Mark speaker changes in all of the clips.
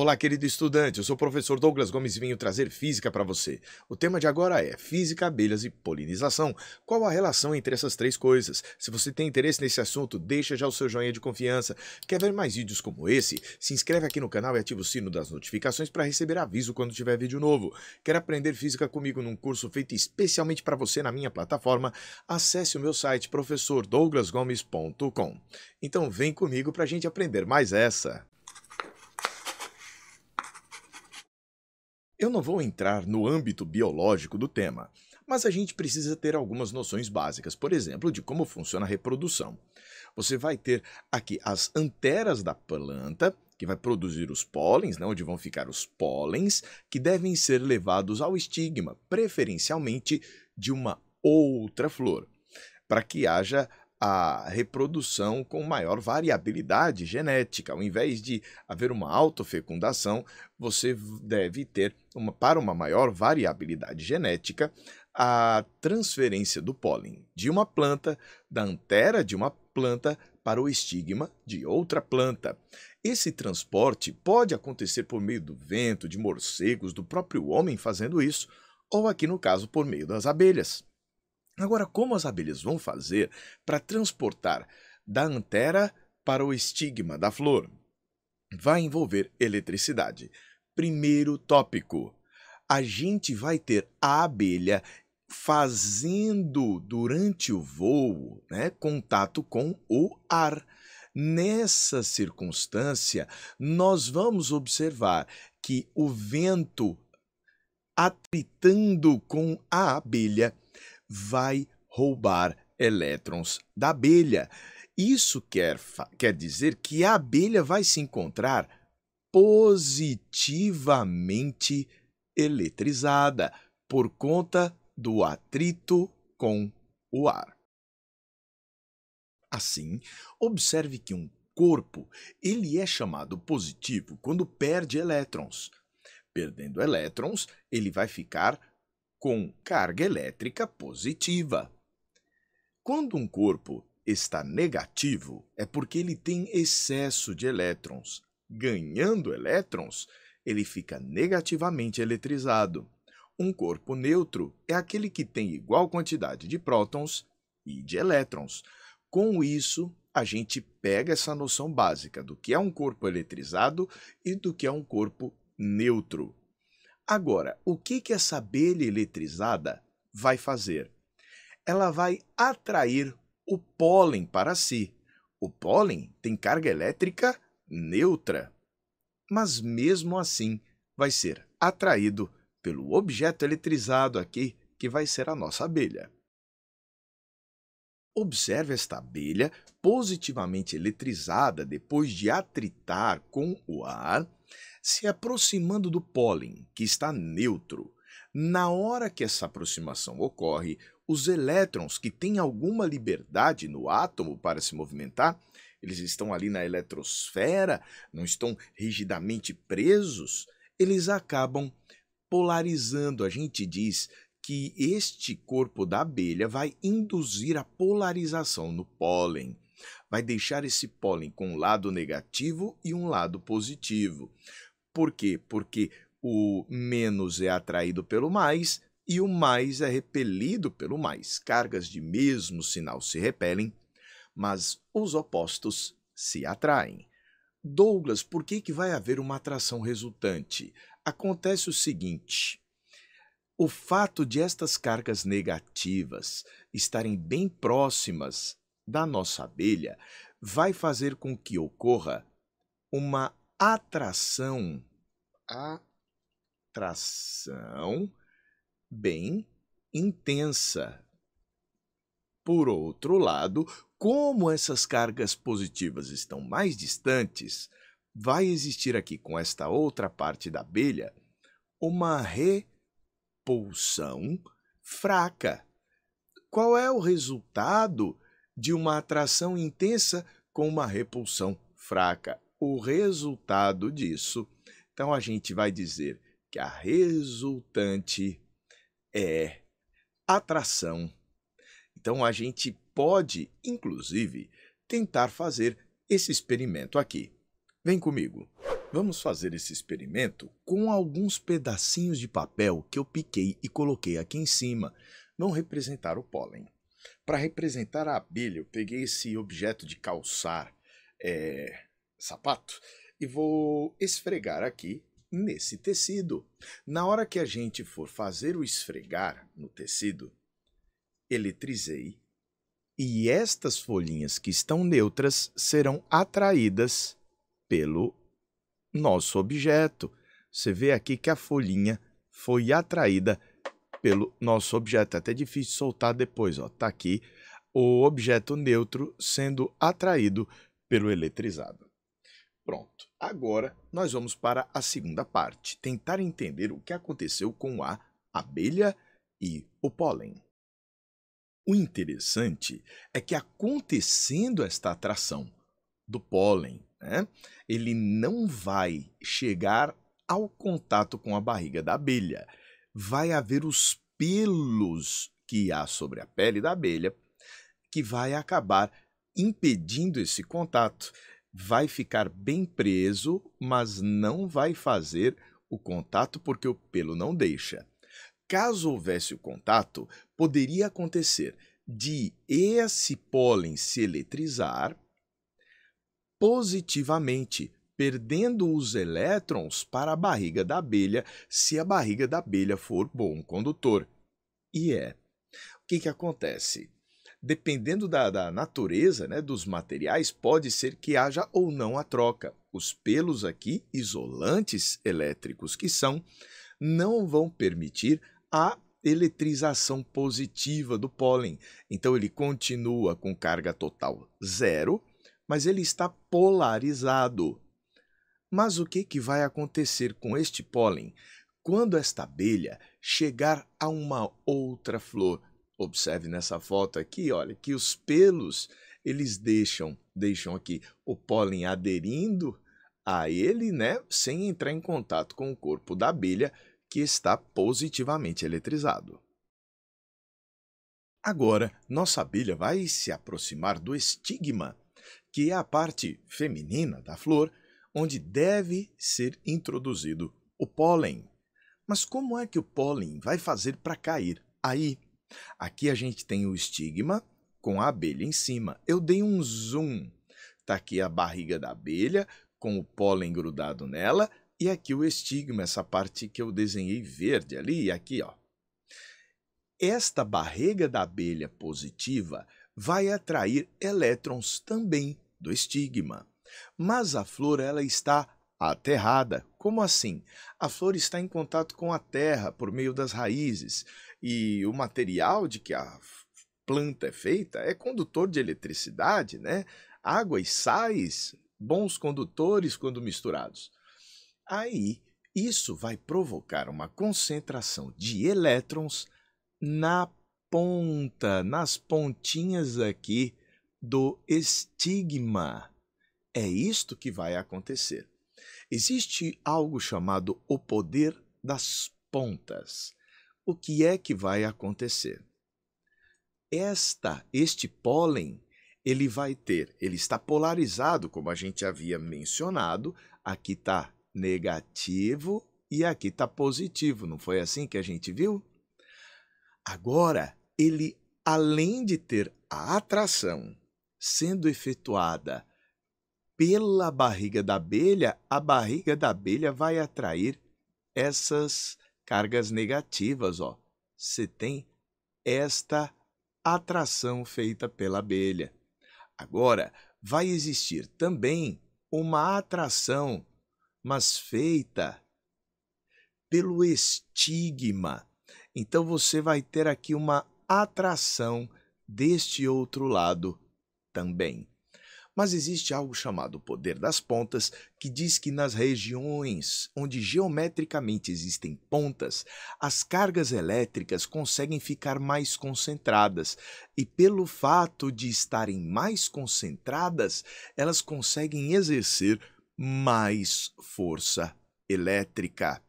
Speaker 1: Olá, querido estudante. Eu sou o professor Douglas Gomes e venho trazer física para você. O tema de agora é física, abelhas e polinização. Qual a relação entre essas três coisas? Se você tem interesse nesse assunto, deixa já o seu joinha de confiança. Quer ver mais vídeos como esse? Se inscreve aqui no canal e ativa o sino das notificações para receber aviso quando tiver vídeo novo. Quer aprender física comigo num curso feito especialmente para você na minha plataforma? Acesse o meu site professordouglasgomes.com. Então vem comigo para a gente aprender mais essa. Eu não vou entrar no âmbito biológico do tema, mas a gente precisa ter algumas noções básicas, por exemplo, de como funciona a reprodução. Você vai ter aqui as anteras da planta, que vai produzir os pólens, né, onde vão ficar os pólens, que devem ser levados ao estigma, preferencialmente de uma outra flor, para que haja a reprodução com maior variabilidade genética. Ao invés de haver uma autofecundação, você deve ter, uma, para uma maior variabilidade genética, a transferência do pólen de uma planta, da antera de uma planta para o estigma de outra planta. Esse transporte pode acontecer por meio do vento, de morcegos, do próprio homem fazendo isso, ou aqui no caso por meio das abelhas. Agora, como as abelhas vão fazer para transportar da antera para o estigma da flor? Vai envolver eletricidade. Primeiro tópico: a gente vai ter a abelha fazendo durante o voo né, contato com o ar. Nessa circunstância, nós vamos observar que o vento atritando com a abelha vai roubar elétrons da abelha. Isso quer, quer dizer que a abelha vai se encontrar positivamente eletrizada por conta do atrito com o ar. Assim, observe que um corpo ele é chamado positivo quando perde elétrons. Perdendo elétrons, ele vai ficar com carga elétrica positiva. Quando um corpo está negativo, é porque ele tem excesso de elétrons. Ganhando elétrons, ele fica negativamente eletrizado. Um corpo neutro é aquele que tem igual quantidade de prótons e de elétrons. Com isso, a gente pega essa noção básica do que é um corpo eletrizado e do que é um corpo neutro. Agora, o que, que essa abelha eletrizada vai fazer? Ela vai atrair o pólen para si. O pólen tem carga elétrica neutra. Mas mesmo assim, vai ser atraído pelo objeto eletrizado aqui, que vai ser a nossa abelha. Observe esta abelha positivamente eletrizada depois de atritar com o ar, se aproximando do pólen, que está neutro. Na hora que essa aproximação ocorre, os elétrons que têm alguma liberdade no átomo para se movimentar, eles estão ali na eletrosfera, não estão rigidamente presos, eles acabam polarizando. A gente diz que este corpo da abelha vai induzir a polarização no pólen. Vai deixar esse pólen com um lado negativo e um lado positivo. Por quê? Porque o menos é atraído pelo mais e o mais é repelido pelo mais. Cargas de mesmo sinal se repelem, mas os opostos se atraem. Douglas, por que, que vai haver uma atração resultante? Acontece o seguinte: o fato de estas cargas negativas estarem bem próximas da nossa abelha vai fazer com que ocorra uma atração, atração bem intensa. Por outro lado, como essas cargas positivas estão mais distantes, vai existir aqui com esta outra parte da abelha uma reação. Repulsão fraca. Qual é o resultado de uma atração intensa com uma repulsão fraca? O resultado disso. Então a gente vai dizer que a resultante é atração. Então a gente pode, inclusive, tentar fazer esse experimento aqui. Vem comigo. Vamos fazer esse experimento com alguns pedacinhos de papel que eu piquei e coloquei aqui em cima. Vão representar o pólen. Para representar a abelha, eu peguei esse objeto de calçar é, sapato e vou esfregar aqui nesse tecido. Na hora que a gente for fazer o esfregar no tecido, eletrizei e estas folhinhas que estão neutras serão atraídas pelo nosso objeto. Você vê aqui que a folhinha foi atraída pelo nosso objeto. É até difícil soltar depois, ó. Tá aqui o objeto neutro sendo atraído pelo eletrizado. Pronto. Agora nós vamos para a segunda parte, tentar entender o que aconteceu com a abelha e o pólen. O interessante é que acontecendo esta atração do pólen né? ele não vai chegar ao contato com a barriga da abelha. Vai haver os pelos que há sobre a pele da abelha que vai acabar impedindo esse contato. Vai ficar bem preso, mas não vai fazer o contato porque o pelo não deixa. Caso houvesse o contato, poderia acontecer de esse pólen se eletrizar positivamente, perdendo os elétrons para a barriga da abelha, se a barriga da abelha for bom condutor. E é. O que, que acontece? Dependendo da, da natureza né, dos materiais, pode ser que haja ou não a troca. Os pelos aqui, isolantes elétricos que são, não vão permitir a eletrização positiva do pólen. Então ele continua com carga total zero, mas ele está polarizado. Mas o que, que vai acontecer com este pólen quando esta abelha chegar a uma outra flor? Observe nessa foto aqui, olha, que os pelos eles deixam, deixam aqui o pólen aderindo a ele, né, sem entrar em contato com o corpo da abelha que está positivamente eletrizado. Agora, nossa abelha vai se aproximar do estigma que é a parte feminina da flor, onde deve ser introduzido o pólen. Mas como é que o pólen vai fazer para cair aí? Aqui a gente tem o estigma com a abelha em cima. Eu dei um zoom. Está aqui a barriga da abelha com o pólen grudado nela e aqui o estigma, essa parte que eu desenhei verde ali e aqui, ó. Esta barriga da abelha positiva vai atrair elétrons também do estigma. Mas a flor ela está aterrada. Como assim? A flor está em contato com a terra por meio das raízes e o material de que a planta é feita é condutor de eletricidade, né? Água e sais, bons condutores quando misturados. Aí, isso vai provocar uma concentração de elétrons na ponta, nas pontinhas aqui do estigma. É isto que vai acontecer. Existe algo chamado o poder das pontas. O que é que vai acontecer? Esta, este pólen, ele vai ter, ele está polarizado, como a gente havia mencionado, aqui está negativo e aqui está positivo, não foi assim que a gente viu? Agora, ele, além de ter a atração sendo efetuada pela barriga da abelha, a barriga da abelha vai atrair essas cargas negativas. Ó. Você tem esta atração feita pela abelha. Agora, vai existir também uma atração, mas feita pelo estigma. Então você vai ter aqui uma atração deste outro lado também. Mas existe algo chamado poder das pontas, que diz que nas regiões onde geometricamente existem pontas, as cargas elétricas conseguem ficar mais concentradas, e pelo fato de estarem mais concentradas, elas conseguem exercer mais força elétrica.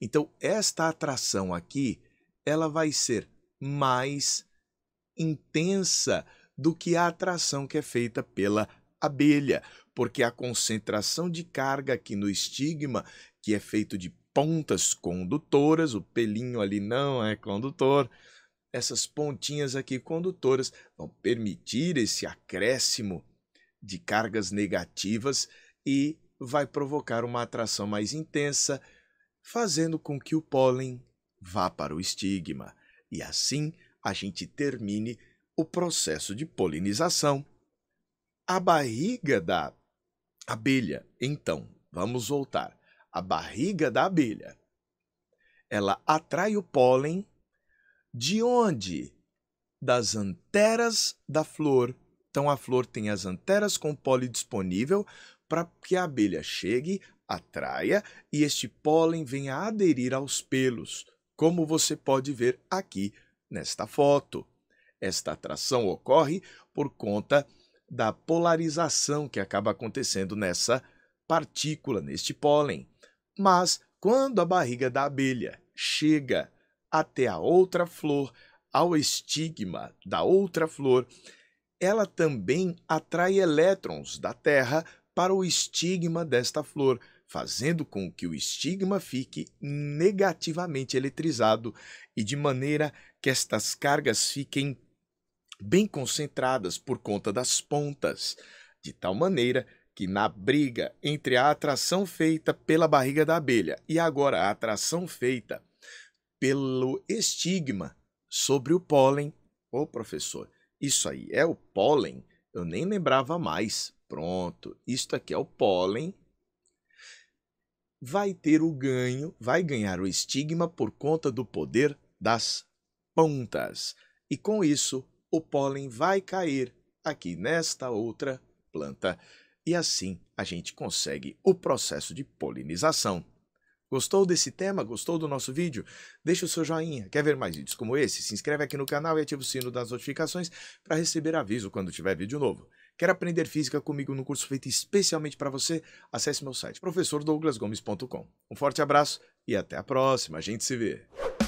Speaker 1: Então, esta atração aqui, ela vai ser mais intensa do que a atração que é feita pela abelha, porque a concentração de carga aqui no estigma, que é feito de pontas condutoras, o pelinho ali não é condutor, essas pontinhas aqui condutoras vão permitir esse acréscimo de cargas negativas e vai provocar uma atração mais intensa, fazendo com que o pólen vá para o estigma e assim a gente termine o processo de polinização. A barriga da abelha, então, vamos voltar. A barriga da abelha, ela atrai o pólen de onde? Das anteras da flor. Então a flor tem as anteras com pólen disponível para que a abelha chegue, atraia e este pólen venha aderir aos pelos como você pode ver aqui nesta foto. Esta atração ocorre por conta da polarização que acaba acontecendo nessa partícula, neste pólen. Mas quando a barriga da abelha chega até a outra flor, ao estigma da outra flor, ela também atrai elétrons da Terra para o estigma desta flor, fazendo com que o estigma fique negativamente eletrizado e de maneira que estas cargas fiquem bem concentradas por conta das pontas, de tal maneira que na briga entre a atração feita pela barriga da abelha e agora a atração feita pelo estigma sobre o pólen, ô oh, professor, isso aí é o pólen? Eu nem lembrava mais. Pronto, isto aqui é o pólen vai ter o ganho, vai ganhar o estigma por conta do poder das pontas. E com isso, o pólen vai cair aqui nesta outra planta. E assim a gente consegue o processo de polinização. Gostou desse tema? Gostou do nosso vídeo? Deixa o seu joinha. Quer ver mais vídeos como esse? Se inscreve aqui no canal e ativa o sino das notificações para receber aviso quando tiver vídeo novo. Quer aprender física comigo no curso feito especialmente para você? Acesse meu site professordouglasgomes.com. Um forte abraço e até a próxima. A gente se vê.